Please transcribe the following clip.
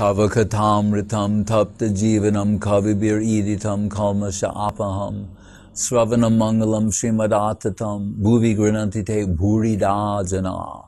ritam tapta jivanam kavibir iditam kalmasha apaham sravanam mangalam srimadattatam bhuvi grinanti te bhurida jana.